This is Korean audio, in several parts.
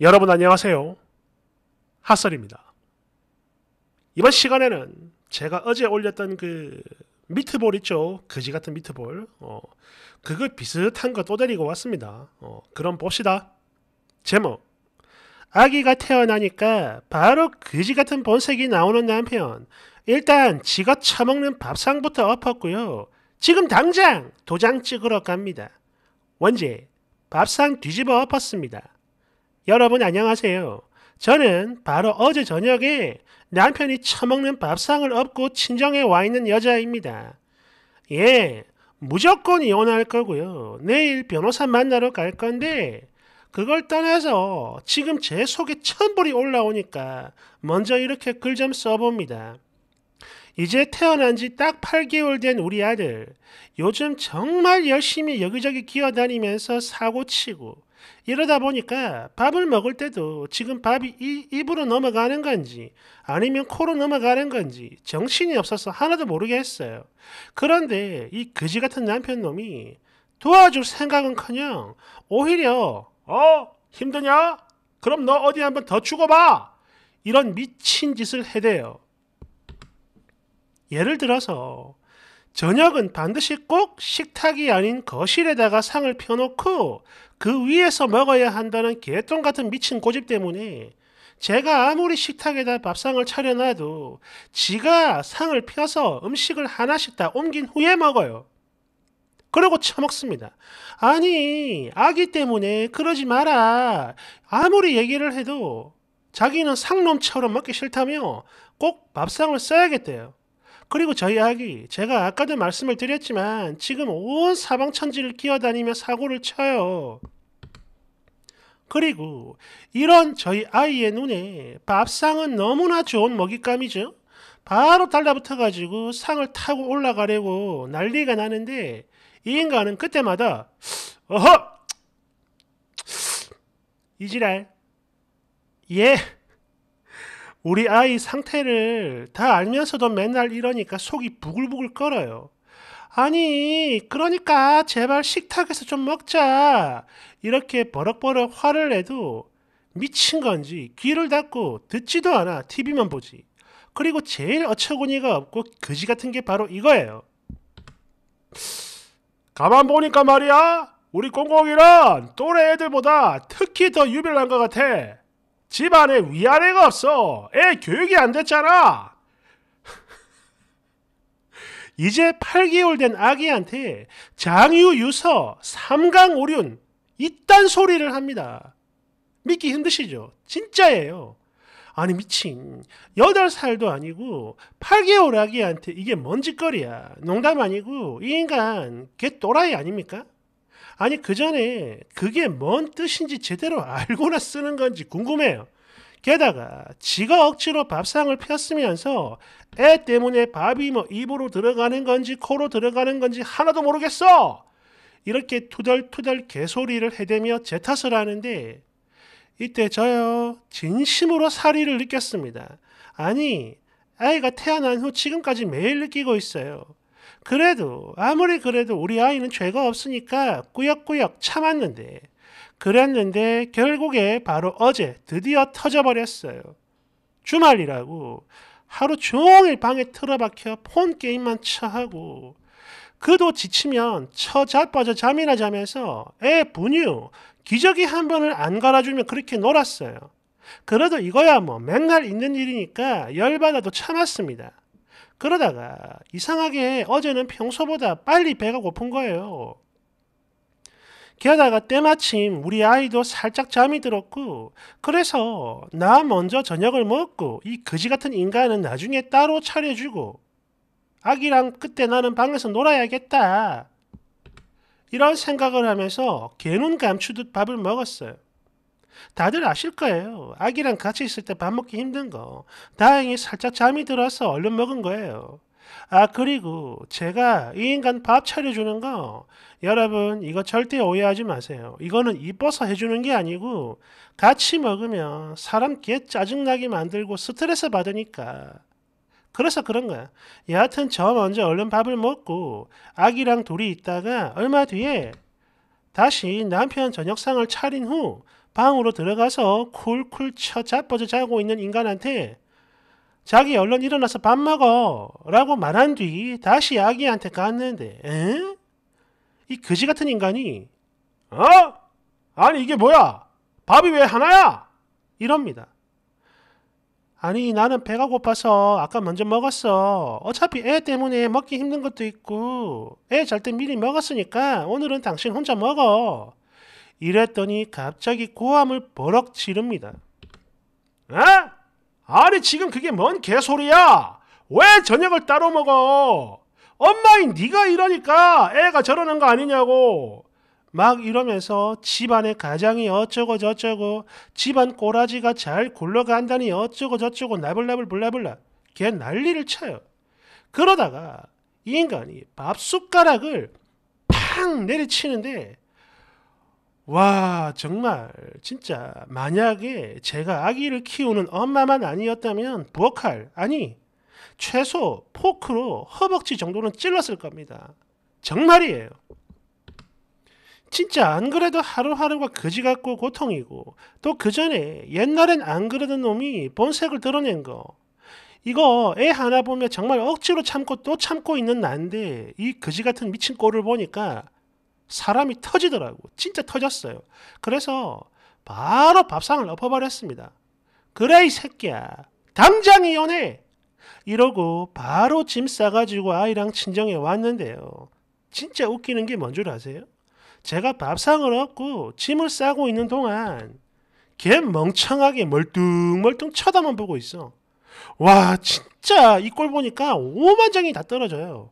여러분 안녕하세요. 핫설입니다. 이번 시간에는 제가 어제 올렸던 그 미트볼 있죠? 그지 같은 미트볼. 어, 그거 비슷한 거 또 데리고 왔습니다. 어, 그럼 봅시다. 제목. 아기가 태어나니까 바로 그지 같은 본색이 나오는 남편. 일단 지가 처먹는 밥상부터 엎었고요. 지금 당장 도장 찍으러 갑니다. 원제 밥상 뒤집어 엎었습니다. 여러분 안녕하세요. 저는 바로 어제 저녁에 남편이 처먹는 밥상을 업고 친정에 와 있는 여자입니다. 예, 무조건 이혼할 거고요. 내일 변호사 만나러 갈 건데 그걸 떠나서 지금 제 속에 천불이 올라오니까 먼저 이렇게 글 좀 써봅니다. 이제 태어난 지 딱 8개월 된 우리 아들. 요즘 정말 열심히 여기저기 기어다니면서 사고치고 이러다 보니까 밥을 먹을 때도 지금 밥이 이, 입으로 넘어가는 건지 아니면 코로 넘어가는 건지 정신이 없어서 하나도 모르겠어요. 그런데 이 거지 같은 남편 놈이 도와줄 생각은커녕 오히려 어 힘드냐? 그럼 너 어디 한번 더 죽어봐. 이런 미친 짓을 해대요. 예를 들어서 저녁은 반드시 꼭 식탁이 아닌 거실에다가 상을 펴놓고 그 위에서 먹어야 한다는 개똥 같은 미친 고집 때문에 제가 아무리 식탁에다 밥상을 차려놔도 지가 상을 펴서 음식을 하나씩 다 옮긴 후에 먹어요. 그러고 처먹습니다. 아니, 아기 때문에 그러지 마라. 아무리 얘기를 해도 자기는 상놈처럼 먹기 싫다며 꼭 밥상을 써야겠대요. 그리고 저희 아기, 제가 아까도 말씀을 드렸지만 지금 온 사방천지를 기어다니며 사고를 쳐요. 그리고 이런 저희 아이의 눈에 밥상은 너무나 좋은 먹잇감이죠. 바로 달라붙어가지고 상을 타고 올라가려고 난리가 나는데 이 인간은 그때마다 어허! 이지랄 예 우리 아이 상태를 다 알면서도 맨날 이러니까 속이 부글부글 끓어요. 아니, 그러니까 제발 식탁에서 좀 먹자. 이렇게 버럭버럭 화를 내도 미친 건지 귀를 닫고 듣지도 않아. TV만 보지. 그리고 제일 어처구니가 없고 거지 같은 게 바로 이거예요. 가만 보니까 말이야. 우리 공공이란 또래 애들보다 특히 더 유별난 것 같아. 집안에 위아래가 없어. 애 교육이 안 됐잖아. 이제 8개월 된 아기한테 장유유서, 삼강오륜 이딴 소리를 합니다. 믿기 힘드시죠? 진짜예요. 아니 미친 8살도 아니고 8개월 아기한테 이게 뭔 짓거리야. 농담 아니고 이 인간 개 또라이 아닙니까? 아니 그 전에 그게 뭔 뜻인지 제대로 알고나 쓰는 건지 궁금해요. 게다가 지가 억지로 밥상을 폈으면서 애 때문에 밥이 뭐 입으로 들어가는 건지 코로 들어가는 건지 하나도 모르겠어. 이렇게 투덜투덜 개소리를 해대며 제 탓을 하는데 이때 저요 진심으로 사리를 느꼈습니다. 아니 아이가 태어난 후 지금까지 매일 느끼고 있어요. 그래도 아무리 그래도 우리 아이는 죄가 없으니까 꾸역꾸역 참았는데 그랬는데 결국에 바로 어제 드디어 터져버렸어요. 주말이라고 하루 종일 방에 틀어박혀 폰 게임만 쳐하고 그도 지치면 처자빠져 잠이나 자면서 애 분유 기저귀 한 번을 안 갈아주면 그렇게 놀았어요. 그래도 이거야 뭐 맨날 있는 일이니까 열받아도 참았습니다. 그러다가 이상하게 어제는 평소보다 빨리 배가 고픈 거예요. 게다가 때마침 우리 아이도 살짝 잠이 들었고 그래서 나 먼저 저녁을 먹고 이 거지 같은 인간은 나중에 따로 차려주고 아기랑 그때 나는 방에서 놀아야겠다 이런 생각을 하면서 개눈 감추듯 밥을 먹었어요. 다들 아실 거예요. 아기랑 같이 있을 때 밥 먹기 힘든 거. 다행히 살짝 잠이 들어서 얼른 먹은 거예요. 아, 그리고 제가 이 인간 밥 차려주는 거, 여러분, 이거 절대 오해하지 마세요. 이거는 이뻐서 해주는 게 아니고, 같이 먹으면 사람 개 짜증나게 만들고 스트레스 받으니까. 그래서 그런 거야. 여하튼 저 먼저 얼른 밥을 먹고, 아기랑 둘이 있다가, 얼마 뒤에, 다시 남편 저녁상을 차린 후, 방으로 들어가서 쿨쿨 쳐자빠져 자고 있는 인간한테 자기 얼른 일어나서 밥 먹어 라고 말한 뒤 다시 아기한테 갔는데 에? 이 거지 같은 인간이 어? 아니 이게 뭐야? 밥이 왜 하나야? 이럽니다. 아니 나는 배가 고파서 아까 먼저 먹었어. 어차피 애 때문에 먹기 힘든 것도 있고 애 잘 때 미리 먹었으니까 오늘은 당신 혼자 먹어. 이랬더니 갑자기 고함을 버럭 지릅니다. 에? 아니 지금 그게 뭔 개소리야? 왜 저녁을 따로 먹어? 엄마인 네가 이러니까 애가 저러는 거 아니냐고. 막 이러면서 집안의 가장이 어쩌고 저쩌고 집안 꼬라지가 잘 굴러간다니 어쩌고 저쩌고 나블나블 블라블라 걔 난리를 쳐요. 그러다가 이 인간이 밥 숟가락을 팡 내리치는데 와, 정말, 진짜, 만약에 제가 아기를 키우는 엄마만 아니었다면 부엌칼, 아니, 최소 포크로 허벅지 정도는 찔렀을 겁니다. 정말이에요. 진짜 안 그래도 하루하루가 거지 같고 고통이고 또 그 전에 옛날엔 안 그러던 놈이 본색을 드러낸 거 이거 애 하나 보면 정말 억지로 참고 또 참고 있는 난데 이 거지 같은 미친 꼴을 보니까 사람이 터지더라고. 진짜 터졌어요. 그래서 바로 밥상을 엎어버렸습니다. 그래, 이 새끼야. 당장 이혼해! 이러고 바로 짐 싸가지고 아이랑 친정에 왔는데요. 진짜 웃기는 게 뭔 줄 아세요? 제가 밥상을 얻고 짐을 싸고 있는 동안 걔 멍청하게 멀뚱멀뚱 쳐다만 보고 있어. 와, 진짜 이 꼴 보니까 오만장이 다 떨어져요.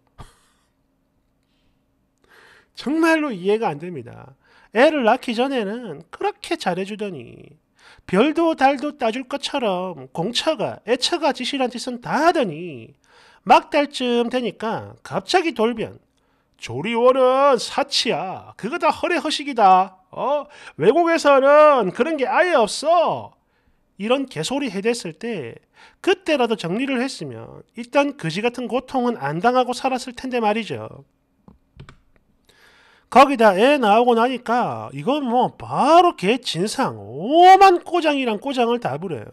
정말로 이해가 안 됩니다. 애를 낳기 전에는 그렇게 잘해주더니 별도 달도 따줄 것처럼 공처가 애처가 지시란 짓은 다 하더니 막달쯤 되니까 갑자기 돌변 조리원은 사치야 그거 다 허례허식이다 어? 외국에서는 그런 게 아예 없어 이런 개소리 해댔을 때 그때라도 정리를 했으면 일단 그지 같은 고통은 안 당하고 살았을 텐데 말이죠 거기다 애 나오고 나니까 이건 뭐 바로 개 진상 오만 꼬장이랑 꼬장을 다 부려요.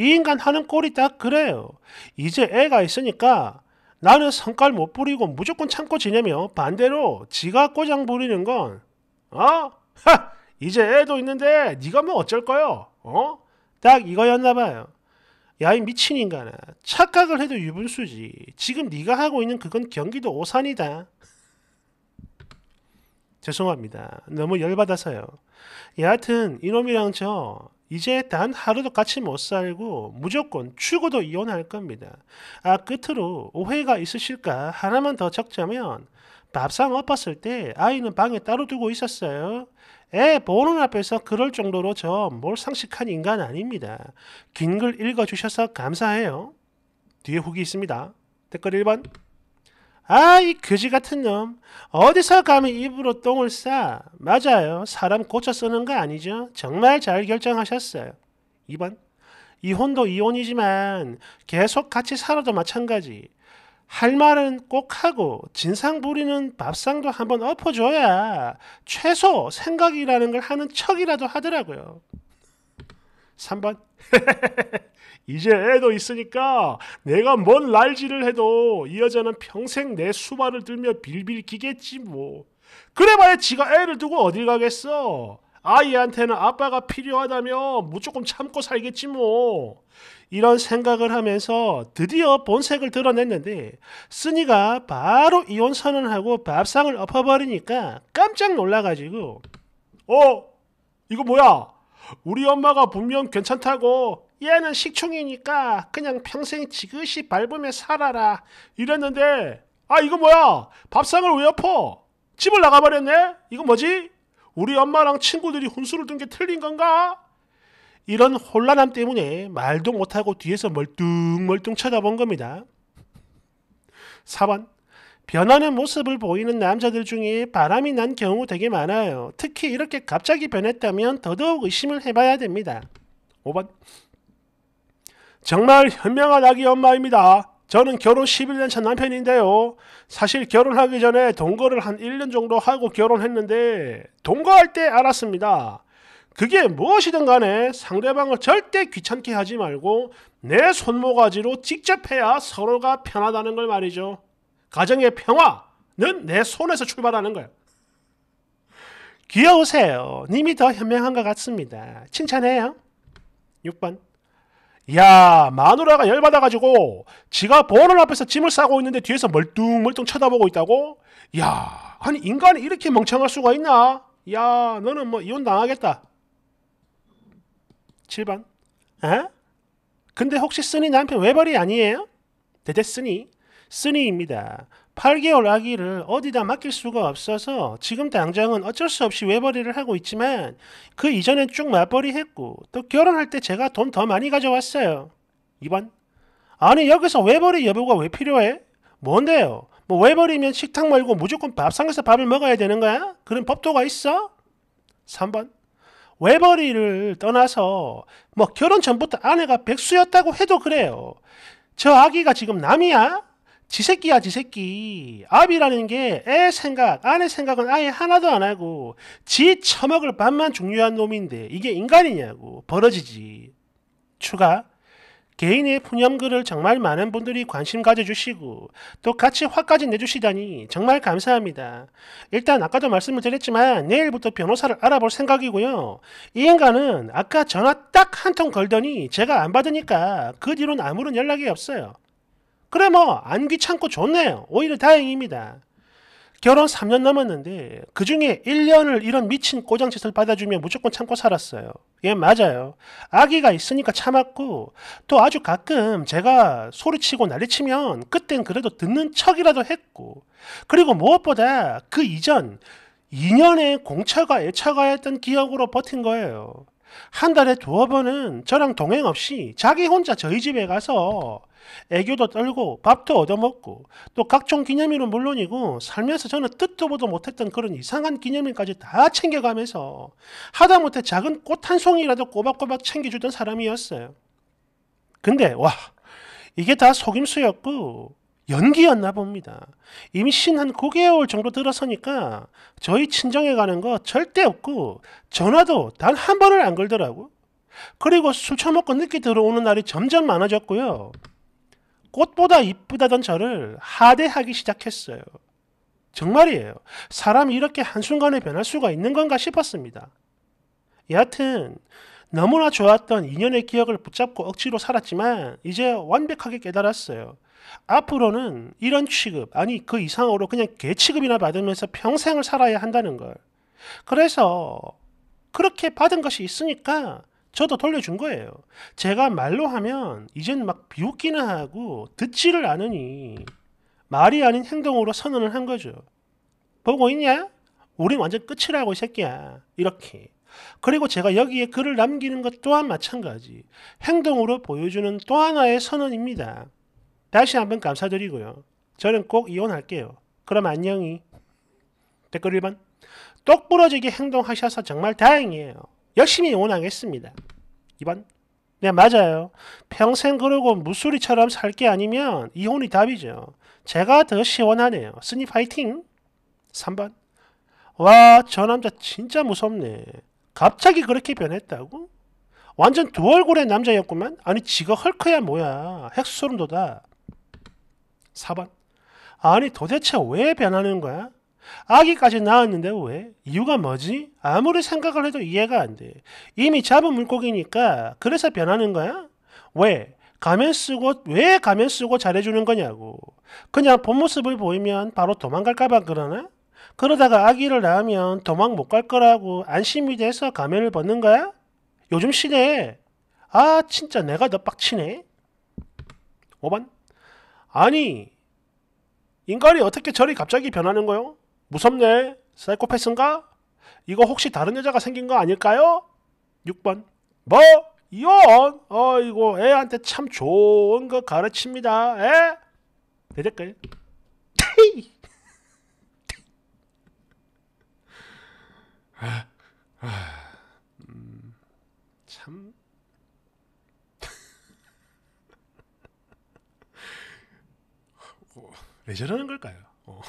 이 인간 하는 꼴이 딱 그래요. 이제 애가 있으니까 나는 성깔 못 부리고 무조건 참고 지내며 반대로 지가 꼬장 부리는 건 어? 하! 이제 애도 있는데 네가 뭐 어쩔 거요? 어? 딱 이거였나 봐요. 야 이 미친 인간아 착각을 해도 유분수지. 지금 네가 하고 있는 그건 경기도 오산이다. 죄송합니다. 너무 열받아서요. 예, 여하튼 이놈이랑 저 이제 단 하루도 같이 못 살고 무조건 죽어도 이혼할 겁니다. 아 끝으로 오해가 있으실까 하나만 더 적자면 밥상 엎었을 때 아이는 방에 따로 두고 있었어요. 애 보는 앞에서 그럴 정도로 저 몰상식한 인간 아닙니다. 긴 글 읽어주셔서 감사해요. 뒤에 후기 있습니다. 댓글 1번 아, 이 교지 같은 놈. 어디서 감히 입으로 똥을 싸? 맞아요. 사람 고쳐 쓰는 거 아니죠? 정말 잘 결정하셨어요. 2번. 이혼도 이혼이지만 계속 같이 살아도 마찬가지. 할 말은 꼭 하고 진상 부리는 밥상도 한번 엎어줘야 최소 생각이라는 걸 하는 척이라도 하더라고요. 3번. 이제 애도 있으니까 내가 뭔 날지를 해도 이 여자는 평생 내 수발을 들며 빌빌기겠지 뭐. 그래봐야 지가 애를 두고 어딜 가겠어. 아이한테는 아빠가 필요하다며 무조건 참고 살겠지 뭐. 이런 생각을 하면서 드디어 본색을 드러냈는데 쓰니가 바로 이혼 선언하고 밥상을 엎어버리니까 깜짝 놀라가지고 어? 이거 뭐야? 우리 엄마가 분명 괜찮다고 얘는 식충이니까 그냥 평생 지그시 밟으며 살아라 이랬는데 아 이거 뭐야 밥상을 왜 엎어 집을 나가버렸네 이거 뭐지 우리 엄마랑 친구들이 혼수를 둔 게 틀린 건가 이런 혼란함 때문에 말도 못하고 뒤에서 멀뚱멀뚱 쳐다본 겁니다 4번 변하는 모습을 보이는 남자들 중에 바람이 난 경우 되게 많아요. 특히 이렇게 갑자기 변했다면 더더욱 의심을 해봐야 됩니다. 5번 정말 현명한 아기 엄마입니다. 저는 결혼 11년 차 남편인데요. 사실 결혼하기 전에 동거를 한 1년 정도 하고 결혼했는데 동거할 때 알았습니다. 그게 무엇이든 간에 상대방을 절대 귀찮게 하지 말고 내 손모가지로 직접 해야 서로가 편하다는 걸 말이죠. 가정의 평화는 내 손에서 출발하는 거예요. 귀여우세요. 님이 더 현명한 것 같습니다. 칭찬해요. 6번. 야 마누라가 열받아가지고 지가 보는 앞에서 짐을 싸고 있는데 뒤에서 멀뚱멀뚱 쳐다보고 있다고? 야 아니 인간이 이렇게 멍청할 수가 있나? 야 너는 뭐 이혼 당하겠다 7번 에? 근데 혹시 쓰니 남편 외벌이 아니에요? 대대 쓰니? 쓰니입니다 8개월 아기를 어디다 맡길 수가 없어서 지금 당장은 어쩔 수 없이 외벌이를 하고 있지만 그 이전엔 쭉 맞벌이 했고 또 결혼할 때 제가 돈 더 많이 가져왔어요. 2번 아니 여기서 외벌이 여부가 왜 필요해? 뭔데요? 뭐 외벌이면 식탁 말고 무조건 밥상에서 밥을 먹어야 되는 거야? 그런 법도가 있어? 3번 외벌이를 떠나서 뭐 결혼 전부터 아내가 백수였다고 해도 그래요. 저 아기가 지금 남이야? 지새끼야 지새끼 아비라는게 애 생각 아내 생각은 아예 하나도 안 하고 지 처먹을 밥만 중요한 놈인데 이게 인간이냐고 벌어지지 추가 개인의 푸념글을 정말 많은 분들이 관심 가져주시고 또 같이 화까지 내주시다니 정말 감사합니다. 일단 아까도 말씀을 드렸지만 내일부터 변호사를 알아볼 생각이고요. 이 인간은 아까 전화 딱 한 통 걸더니 제가 안 받으니까 그 뒤로는 아무런 연락이 없어요. 그래 뭐 안 귀찮고 좋네요. 오히려 다행입니다. 결혼 3년 넘었는데 그 중에 1년을 이런 미친 꼬장짓을 받아주며 무조건 참고 살았어요. 예, 맞아요. 아기가 있으니까 참았고 또 아주 가끔 제가 소리치고 난리치면 그땐 그래도 듣는 척이라도 했고 그리고 무엇보다 그 이전 2년의 공차가 애차가였던 기억으로 버틴 거예요. 한 달에 두어 번은 저랑 동행 없이 자기 혼자 저희 집에 가서 애교도 떨고 밥도 얻어먹고 또 각종 기념일은 물론이고 살면서 저는 뜻도 보도 못했던 그런 이상한 기념일까지 다 챙겨가면서 하다못해 작은 꽃 한 송이라도 꼬박꼬박 챙겨주던 사람이었어요. 근데 와 이게 다 속임수였고 연기였나 봅니다. 임신 한 9개월 정도 들어서니까 저희 친정에 가는 거 절대 없고 전화도 단 한 번을 안 걸더라고. 그리고 술 처먹고 늦게 들어오는 날이 점점 많아졌고요. 꽃보다 이쁘다던 저를 하대하기 시작했어요. 정말이에요. 사람이 이렇게 한순간에 변할 수가 있는 건가 싶었습니다. 여하튼 너무나 좋았던 인연의 기억을 붙잡고 억지로 살았지만 이제 완벽하게 깨달았어요. 앞으로는 이런 취급, 아니 그 이상으로 그냥 개취급이나 받으면서 평생을 살아야 한다는 걸. 그래서 그렇게 받은 것이 있으니까 저도 돌려준 거예요. 제가 말로 하면 이젠 막 비웃기나 하고 듣지를 않으니 말이 아닌 행동으로 선언을 한 거죠. 보고 있냐? 우린 완전 끝이라고 이 새끼야. 이렇게. 그리고 제가 여기에 글을 남기는 것 또한 마찬가지. 행동으로 보여주는 또 하나의 선언입니다. 다시 한번 감사드리고요. 저는 꼭 이혼할게요. 그럼 안녕히. 댓글 1번. 똑부러지게 행동하셔서 정말 다행이에요. 열심히 이혼하겠습니다. 2번. 네, 맞아요. 평생 그러고 무수리처럼 살게 아니면 이혼이 답이죠. 제가 더 시원하네요. 스니 파이팅! 3번. 와, 저 남자 진짜 무섭네. 갑자기 그렇게 변했다고? 완전 두 얼굴의 남자였구만? 아니, 지가 헐크야 뭐야. 핵소름 돋아. 4번. 아니 도대체 왜 변하는 거야? 아기까지 낳았는데 왜? 이유가 뭐지? 아무리 생각을 해도 이해가 안 돼. 이미 잡은 물고기니까 그래서 변하는 거야? 왜? 가면 쓰고 왜 가면 쓰고 잘해주는 거냐고. 그냥 본 모습을 보이면 바로 도망갈까봐 그러나? 그러다가 아기를 낳으면 도망 못 갈 거라고 안심이 돼서 가면을 벗는 거야? 요즘 시대에 아 진짜 내가 더 빡치네. 5번 아니 인간이 어떻게 저리 갑자기 변하는 거요? 무섭네. 사이코패스인가? 이거 혹시 다른 여자가 생긴 거 아닐까요? 6번 뭐? 이혼? 어이거 애한테 참 좋은 거 가르칩니다. 에? 대댓글 아 왜 저러는 걸까요? 어.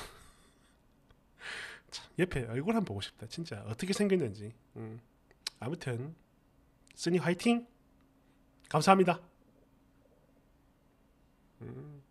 옆에 얼굴 한번 보고 싶다. 진짜 어떻게 생겼는지. 음. 아무튼 쓰니 화이팅. 감사합니다. 음.